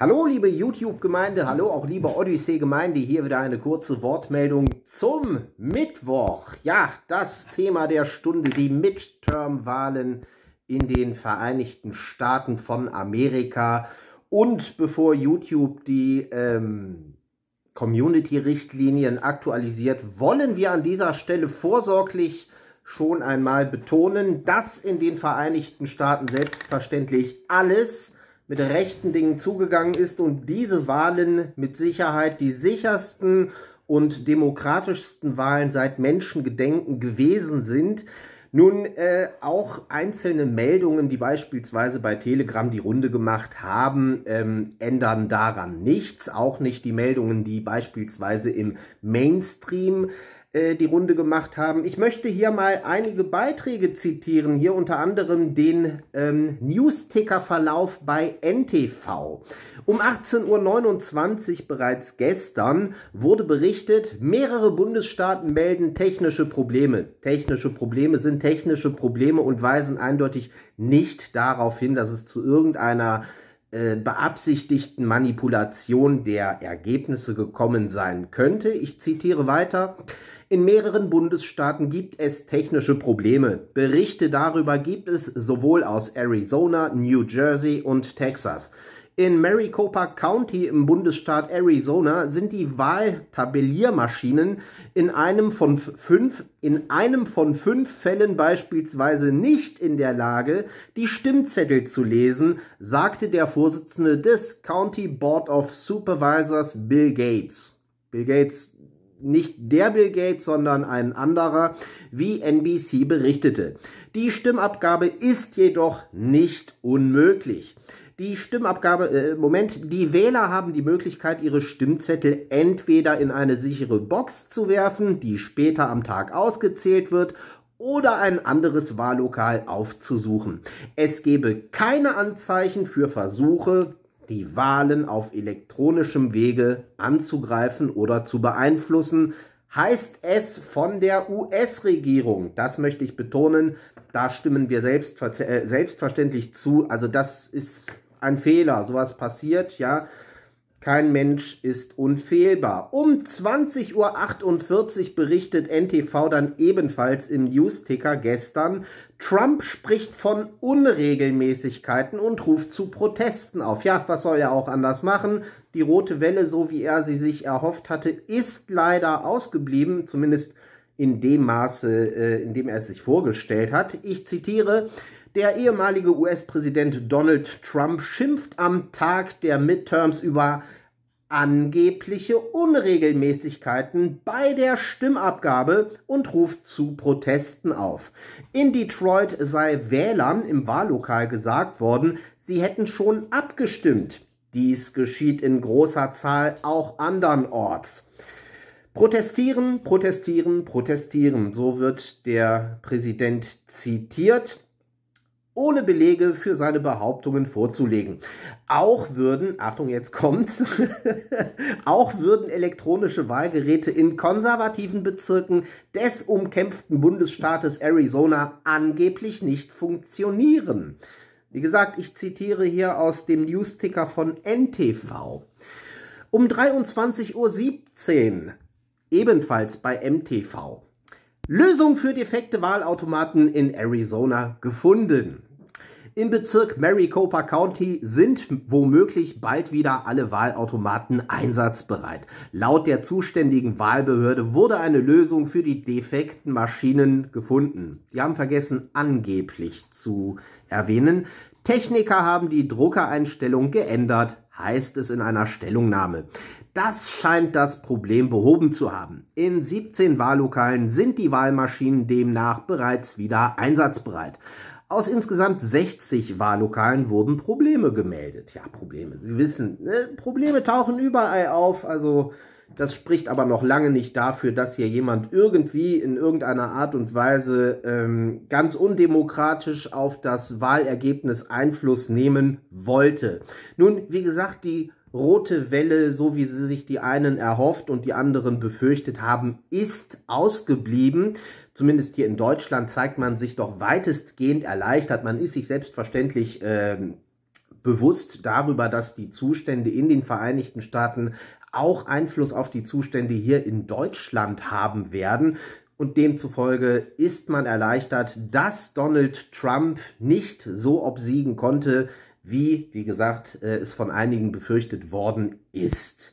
Hallo liebe YouTube-Gemeinde, hallo auch liebe Odyssee-Gemeinde, hier wieder eine kurze Wortmeldung zum Mittwoch. Ja, das Thema der Stunde, die Midterm-Wahlen in den Vereinigten Staaten von Amerika. Und bevor YouTube die ähm, Community-Richtlinien aktualisiert, wollen wir an dieser Stelle vorsorglich schon einmal betonen, dass in den Vereinigten Staaten selbstverständlich alles, mit rechten Dingen zugegangen ist und diese Wahlen mit Sicherheit die sichersten und demokratischsten Wahlen seit Menschengedenken gewesen sind. Nun, äh, auch einzelne Meldungen, die beispielsweise bei Telegram die Runde gemacht haben, ähm, ändern daran nichts. Auch nicht die Meldungen, die beispielsweise im Mainstream äh, die Runde gemacht haben. Ich möchte hier mal einige Beiträge zitieren, hier unter anderem den ähm, Newsticker-Verlauf bei NTV. Um 18.29 Uhr bereits gestern wurde berichtet, mehrere Bundesstaaten melden technische Probleme. Technische Probleme sind technische Probleme und weisen eindeutig nicht darauf hin, dass es zu irgendeiner äh, beabsichtigten Manipulation der Ergebnisse gekommen sein könnte. Ich zitiere weiter. In mehreren Bundesstaaten gibt es technische Probleme. Berichte darüber gibt es sowohl aus Arizona, New Jersey und Texas. In Maricopa County im Bundesstaat Arizona sind die Wahltabelliermaschinen in einem von fünf, in einem von fünf Fällen beispielsweise nicht in der Lage, die Stimmzettel zu lesen, sagte der Vorsitzende des County Board of Supervisors Bill Gates. Bill Gates nicht der Bill Gates, sondern ein anderer, wie NBC berichtete. Die Stimmabgabe ist jedoch nicht unmöglich. Die Stimmabgabe, äh, Moment, die Wähler haben die Möglichkeit, ihre Stimmzettel entweder in eine sichere Box zu werfen, die später am Tag ausgezählt wird, oder ein anderes Wahllokal aufzusuchen. Es gebe keine Anzeichen für Versuche, die Wahlen auf elektronischem Wege anzugreifen oder zu beeinflussen, heißt es von der US-Regierung. Das möchte ich betonen. Da stimmen wir selbstver äh, selbstverständlich zu. Also das ist ein Fehler. Sowas passiert, ja. Kein Mensch ist unfehlbar. Um 20.48 Uhr berichtet NTV dann ebenfalls im News-Ticker gestern, Trump spricht von Unregelmäßigkeiten und ruft zu Protesten auf. Ja, was soll er auch anders machen? Die rote Welle, so wie er sie sich erhofft hatte, ist leider ausgeblieben, zumindest in dem Maße, äh, in dem er es sich vorgestellt hat. Ich zitiere, der ehemalige US-Präsident Donald Trump schimpft am Tag der Midterms über angebliche Unregelmäßigkeiten bei der Stimmabgabe und ruft zu Protesten auf. In Detroit sei Wählern im Wahllokal gesagt worden, sie hätten schon abgestimmt. Dies geschieht in großer Zahl auch andernorts. Protestieren, protestieren, protestieren. So wird der Präsident zitiert ohne Belege für seine Behauptungen vorzulegen. Auch würden, Achtung, jetzt kommt's, auch würden elektronische Wahlgeräte in konservativen Bezirken des umkämpften Bundesstaates Arizona angeblich nicht funktionieren. Wie gesagt, ich zitiere hier aus dem Newsticker von NTV. Um 23.17 Uhr, ebenfalls bei MTV. Lösung für defekte Wahlautomaten in Arizona gefunden. Im Bezirk Maricopa County sind womöglich bald wieder alle Wahlautomaten einsatzbereit. Laut der zuständigen Wahlbehörde wurde eine Lösung für die defekten Maschinen gefunden. Die haben vergessen, angeblich zu erwähnen. Techniker haben die Druckereinstellung geändert, heißt es in einer Stellungnahme. Das scheint das Problem behoben zu haben. In 17 Wahllokalen sind die Wahlmaschinen demnach bereits wieder einsatzbereit. Aus insgesamt 60 Wahllokalen wurden Probleme gemeldet. Ja, Probleme. Sie wissen, ne? Probleme tauchen überall auf. Also das spricht aber noch lange nicht dafür, dass hier jemand irgendwie in irgendeiner Art und Weise ähm, ganz undemokratisch auf das Wahlergebnis Einfluss nehmen wollte. Nun, wie gesagt, die rote Welle, so wie sie sich die einen erhofft und die anderen befürchtet haben, ist ausgeblieben. Zumindest hier in Deutschland zeigt man sich doch weitestgehend erleichtert. Man ist sich selbstverständlich äh, bewusst darüber, dass die Zustände in den Vereinigten Staaten auch Einfluss auf die Zustände hier in Deutschland haben werden. Und demzufolge ist man erleichtert, dass Donald Trump nicht so obsiegen konnte, wie, wie gesagt, äh, es von einigen befürchtet worden ist.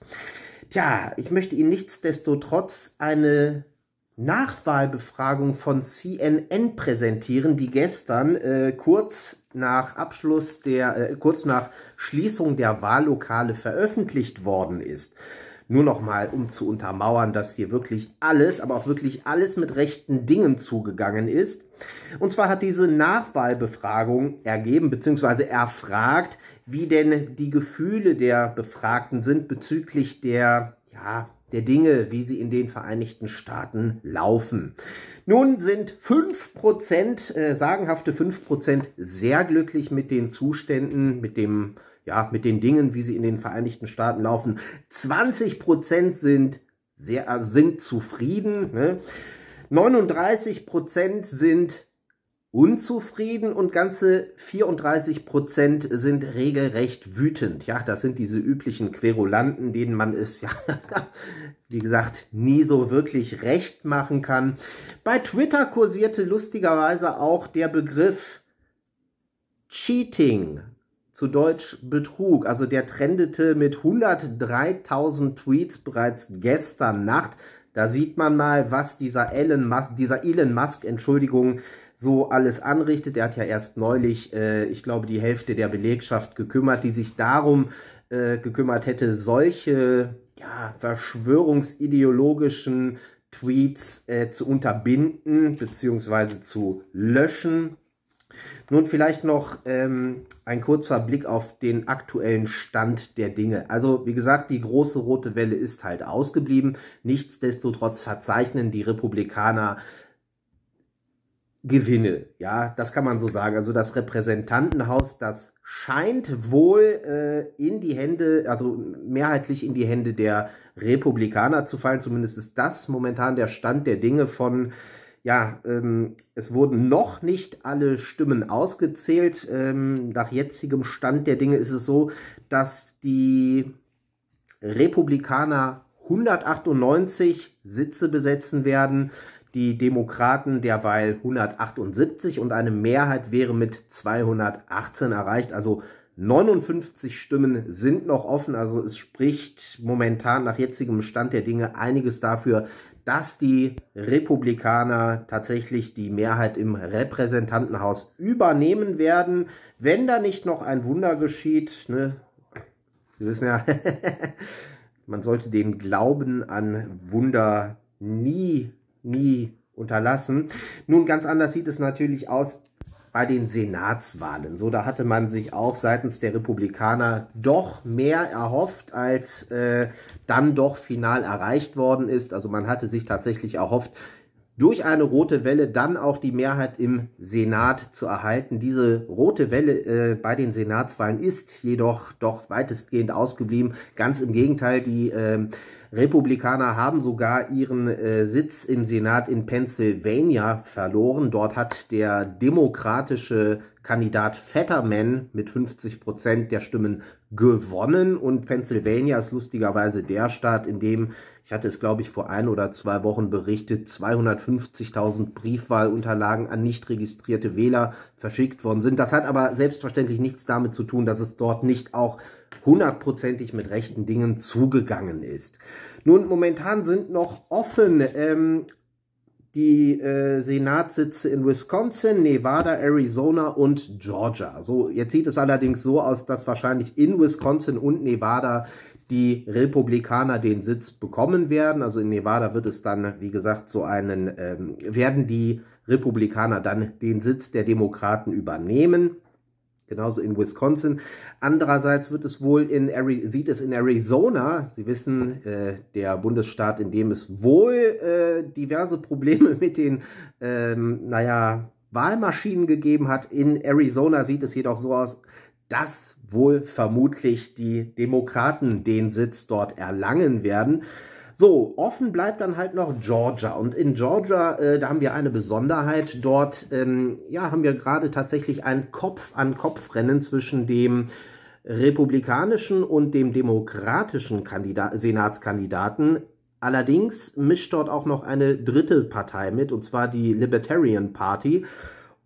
Tja, ich möchte Ihnen nichtsdestotrotz eine Nachwahlbefragung von CNN präsentieren, die gestern äh, kurz nach Abschluss der, äh, kurz nach Schließung der Wahllokale veröffentlicht worden ist. Nur nochmal, um zu untermauern, dass hier wirklich alles, aber auch wirklich alles mit rechten Dingen zugegangen ist. Und zwar hat diese Nachwahlbefragung ergeben bzw. erfragt, wie denn die Gefühle der Befragten sind bezüglich der, ja, der Dinge, wie sie in den Vereinigten Staaten laufen. Nun sind 5%, äh, sagenhafte 5% sehr glücklich mit den Zuständen, mit dem ja, mit den Dingen, wie sie in den Vereinigten Staaten laufen. 20 Prozent sind sehr, äh, sind zufrieden. Ne? 39 Prozent sind unzufrieden und ganze 34 Prozent sind regelrecht wütend. Ja, das sind diese üblichen Querulanten, denen man es, ja, wie gesagt, nie so wirklich recht machen kann. Bei Twitter kursierte lustigerweise auch der Begriff Cheating zu Deutsch Betrug. Also der trendete mit 103.000 Tweets bereits gestern Nacht. Da sieht man mal, was dieser Elon Musk, dieser Elon Musk, Entschuldigung, so alles anrichtet. Er hat ja erst neulich, äh, ich glaube, die Hälfte der Belegschaft gekümmert, die sich darum äh, gekümmert hätte, solche ja, verschwörungsideologischen Tweets äh, zu unterbinden bzw. zu löschen. Nun vielleicht noch ähm, ein kurzer Blick auf den aktuellen Stand der Dinge. Also wie gesagt, die große rote Welle ist halt ausgeblieben. Nichtsdestotrotz verzeichnen die Republikaner Gewinne. Ja, das kann man so sagen. Also das Repräsentantenhaus, das scheint wohl äh, in die Hände, also mehrheitlich in die Hände der Republikaner zu fallen. Zumindest ist das momentan der Stand der Dinge von ja, ähm, es wurden noch nicht alle Stimmen ausgezählt. Ähm, nach jetzigem Stand der Dinge ist es so, dass die Republikaner 198 Sitze besetzen werden, die Demokraten derweil 178 und eine Mehrheit wäre mit 218 erreicht. Also 59 Stimmen sind noch offen, also es spricht momentan nach jetzigem Stand der Dinge einiges dafür, dass die Republikaner tatsächlich die Mehrheit im Repräsentantenhaus übernehmen werden, wenn da nicht noch ein Wunder geschieht. Ne? Sie wissen ja, man sollte den Glauben an Wunder nie, nie unterlassen. Nun ganz anders sieht es natürlich aus bei den Senatswahlen. So, da hatte man sich auch seitens der Republikaner doch mehr erhofft, als äh, dann doch final erreicht worden ist. Also man hatte sich tatsächlich erhofft, durch eine rote Welle dann auch die Mehrheit im Senat zu erhalten. Diese rote Welle äh, bei den Senatswahlen ist jedoch doch weitestgehend ausgeblieben. Ganz im Gegenteil, die äh, Republikaner haben sogar ihren äh, Sitz im Senat in Pennsylvania verloren. Dort hat der demokratische Kandidat Fetterman mit 50 Prozent der Stimmen gewonnen und Pennsylvania ist lustigerweise der Staat, in dem ich hatte es, glaube ich, vor ein oder zwei Wochen berichtet, 250.000 Briefwahlunterlagen an nicht registrierte Wähler verschickt worden sind. Das hat aber selbstverständlich nichts damit zu tun, dass es dort nicht auch hundertprozentig mit rechten Dingen zugegangen ist. Nun, momentan sind noch offen ähm, die äh, Senatssitze in Wisconsin, Nevada, Arizona und Georgia. So, jetzt sieht es allerdings so aus, dass wahrscheinlich in Wisconsin und Nevada die Republikaner den Sitz bekommen werden. Also in Nevada wird es dann, wie gesagt, so einen, ähm, werden die Republikaner dann den Sitz der Demokraten übernehmen. Genauso in Wisconsin. Andererseits wird es wohl in Ari sieht es in Arizona, Sie wissen, äh, der Bundesstaat, in dem es wohl äh, diverse Probleme mit den, ähm, naja, Wahlmaschinen gegeben hat. In Arizona sieht es jedoch so aus, dass wohl vermutlich die Demokraten den Sitz dort erlangen werden. So, offen bleibt dann halt noch Georgia. Und in Georgia, äh, da haben wir eine Besonderheit. Dort, ähm, ja, haben wir gerade tatsächlich ein Kopf-an-Kopf-Rennen zwischen dem republikanischen und dem demokratischen Kandidat Senatskandidaten. Allerdings mischt dort auch noch eine dritte Partei mit, und zwar die Libertarian Party.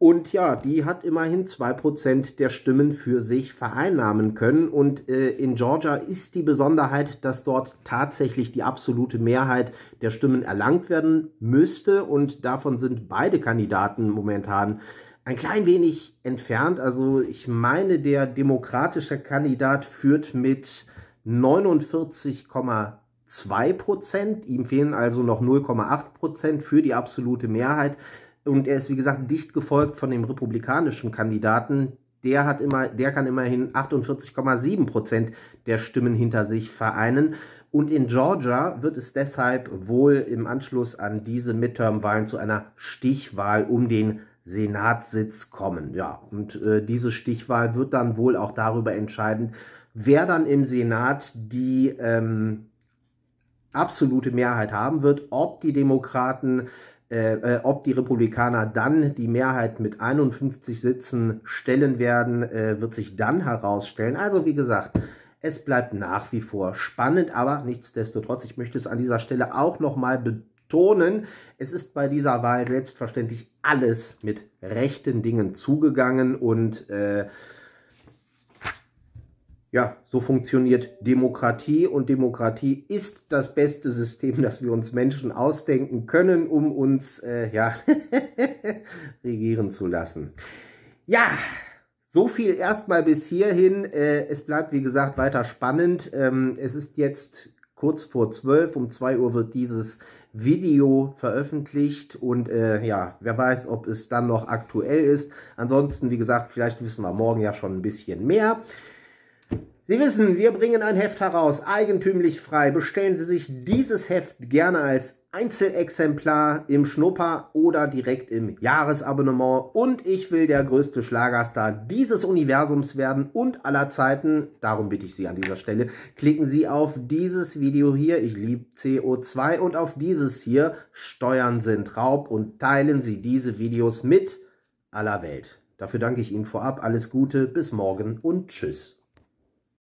Und ja, die hat immerhin 2% der Stimmen für sich vereinnahmen können. Und äh, in Georgia ist die Besonderheit, dass dort tatsächlich die absolute Mehrheit der Stimmen erlangt werden müsste. Und davon sind beide Kandidaten momentan ein klein wenig entfernt. Also ich meine, der demokratische Kandidat führt mit 49,2%. Prozent. Ihm fehlen also noch 0,8% Prozent für die absolute Mehrheit. Und er ist, wie gesagt, dicht gefolgt von dem republikanischen Kandidaten. Der, hat immer, der kann immerhin 48,7 Prozent der Stimmen hinter sich vereinen. Und in Georgia wird es deshalb wohl im Anschluss an diese Midterm-Wahlen zu einer Stichwahl um den Senatssitz kommen. Ja, und äh, diese Stichwahl wird dann wohl auch darüber entscheiden, wer dann im Senat die ähm, absolute Mehrheit haben wird, ob die Demokraten äh, äh, ob die Republikaner dann die Mehrheit mit 51 Sitzen stellen werden, äh, wird sich dann herausstellen. Also wie gesagt, es bleibt nach wie vor spannend, aber nichtsdestotrotz, ich möchte es an dieser Stelle auch nochmal betonen, es ist bei dieser Wahl selbstverständlich alles mit rechten Dingen zugegangen und äh, ja, so funktioniert Demokratie und Demokratie ist das beste System, das wir uns Menschen ausdenken können, um uns äh, ja, regieren zu lassen. Ja, so viel erstmal bis hierhin. Äh, es bleibt, wie gesagt, weiter spannend. Ähm, es ist jetzt kurz vor 12, um 2 Uhr wird dieses Video veröffentlicht und äh, ja, wer weiß, ob es dann noch aktuell ist. Ansonsten, wie gesagt, vielleicht wissen wir morgen ja schon ein bisschen mehr. Sie wissen, wir bringen ein Heft heraus, eigentümlich frei. Bestellen Sie sich dieses Heft gerne als Einzelexemplar im Schnupper oder direkt im Jahresabonnement. Und ich will der größte Schlagerstar dieses Universums werden und aller Zeiten. Darum bitte ich Sie an dieser Stelle. Klicken Sie auf dieses Video hier, ich liebe CO2, und auf dieses hier, Steuern sind Raub, und teilen Sie diese Videos mit aller Welt. Dafür danke ich Ihnen vorab. Alles Gute, bis morgen und tschüss.